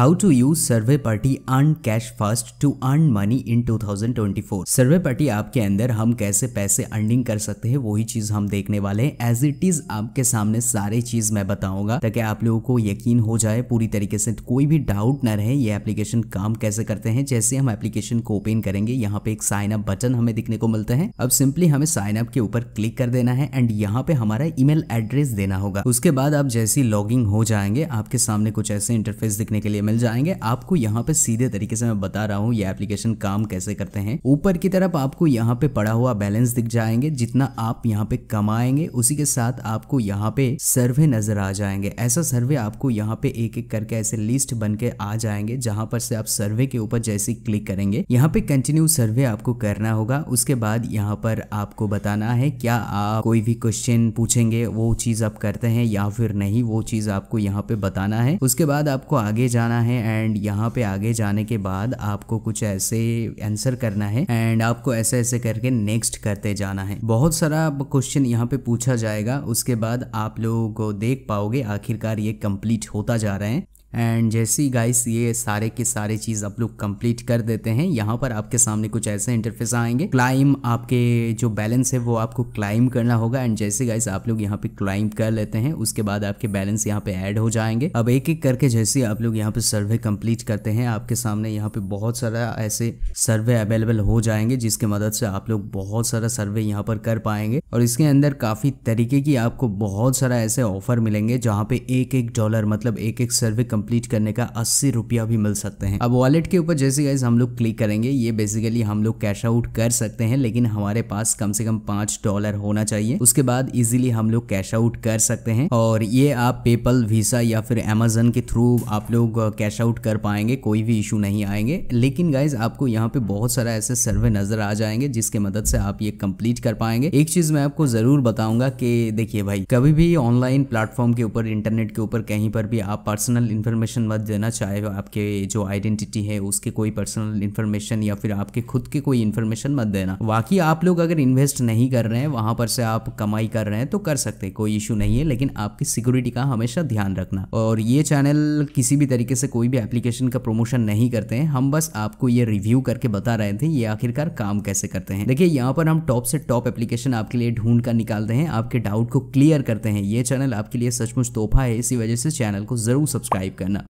how to use survey party earn cash fast to earn money in 2024 survey party आपके अंदर हम कैसे पैसे अर्निंग कर सकते हैं वही चीज हम देखने वाले हैं एज इट इज आपके सामने सारे चीज मैं बताऊंगा ताकि आप लोगों को यकीन हो जाए पूरी तरीके से कोई भी डाउट न रहे ये एप्लीकेशन काम कैसे करते हैं जैसे हम एप्लीकेशन को ओपन करेंगे यहाँ पे एक साइन अप बटन हमें दिखने को मिलता है अब सिंपली हमें साइन अप के ऊपर क्लिक कर देना है एंड यहाँ पे हमारा मेल एड्रेस देना होगा उसके बाद आप जैसी लॉगिंग हो जाएंगे आपके सामने कुछ ऐसे इंटरफेस दिखने के लिए मिल जाएंगे आपको यहाँ पे सीधे तरीके से मैं बता रहा हूँ ये एप्लीकेशन काम कैसे करते हैं ऊपर की तरफ आपको यहाँ पे पड़ा हुआ बैलेंस दिख जाएंगे जितना आप यहाँ पे कमाएंगे उसी के साथ आपको यहाँ पे सर्वे नजर आ जाएंगे ऐसा सर्वे आपको यहाँ पे एक एक करके ऐसे लिस्ट बन के आ जाएंगे जहां पर से आप सर्वे के ऊपर जैसे क्लिक करेंगे यहाँ पे कंटिन्यू सर्वे आपको करना होगा उसके बाद यहाँ पर आपको बताना है क्या आप कोई भी क्वेश्चन पूछेंगे वो चीज आप करते हैं या फिर नहीं वो चीज आपको यहाँ पे बताना है उसके बाद आपको आगे जाना करना है एंड यहाँ पे आगे जाने के बाद आपको कुछ ऐसे आंसर करना है एंड आपको ऐसे ऐसे करके नेक्स्ट करते जाना है बहुत सारा क्वेश्चन यहाँ पे पूछा जाएगा उसके बाद आप लोगों को देख पाओगे आखिरकार ये कंप्लीट होता जा रहा है एंड जैसे ही गाइस ये सारे के सारे चीज़ आप लोग कंप्लीट कर देते हैं यहाँ पर आपके सामने कुछ ऐसे इंटरफेस आएंगे क्लाइम आपके जो बैलेंस है वो आपको क्लाइम करना होगा एंड जैसे गाइस आप लोग यहाँ पे क्लाइम कर लेते हैं उसके बाद आपके बैलेंस यहाँ पे ऐड हो जाएंगे अब एक एक करके जैसे आप लोग यहाँ पे सर्वे कम्प्लीट करते हैं आपके सामने यहाँ पे बहुत सारा ऐसे सर्वे अवेलेबल हो जाएंगे जिसके मदद से आप लोग बहुत सारा सर्वे यहाँ पर कर पाएंगे और इसके अंदर काफ़ी तरीके की आपको बहुत सारा ऐसे ऑफर मिलेंगे जहाँ पे एक एक डॉलर मतलब एक एक सर्वे कंप्लीट करने का अस्सी रुपया भी मिल सकते हैं अब वॉलेट के ऊपर जैसे गाइज हम लोग क्लिक करेंगे ये बेसिकली हम लोग कैश आउट कर सकते हैं लेकिन हमारे पास कम से कम पांच डॉलर होना चाहिए उसके बाद इजिली हम लोग कैश आउट कर सकते हैं और ये आप पेपल वीसा या फिर एमेजन के थ्रू आप लोग कैश आउट कर पाएंगे कोई भी इशू नहीं आएंगे लेकिन गाइज आपको यहाँ पे बहुत सारा ऐसे सर्वे नजर आ जाएंगे जिसके मदद से आप ये कंप्लीट कर पाएंगे एक चीज मैं आपको जरूर बताऊंगा कि देखिए भाई कभी भी ऑनलाइन प्लेटफॉर्म के ऊपर इंटरनेट के ऊपर कहीं पर भी आप पर्सनल इन्फॉर्मेशन मत देना चाहे आपके जो आइडेंटिटी है उसके कोई पर्सनल इन्फॉर्मेशन या फिर आपके खुद के कोई इन्फॉर्मेशन मत देना बाकी आप लोग अगर इन्वेस्ट नहीं कर रहे हैं वहां पर से आप कमाई कर रहे हैं तो कर सकते हैं कोई इशू नहीं है लेकिन आपकी सिक्योरिटी का हमेशा ध्यान रखना और ये चैनल किसी भी तरीके से कोई भी एप्लीकेशन का प्रमोशन नहीं करते हैं हम बस आपको ये रिव्यू करके बता रहे थे ये आखिरकार काम कैसे करते हैं देखिए यहाँ पर हम टॉप से टॉप एप्लीकेशन आपके लिए ढूंढ कर निकालते हैं आपके डाउट को क्लियर करते हैं ये चैनल आपके लिए सचमुच तोहफा है इसी वजह से चैनल को जरूर सब्सक्राइब kanak-kanak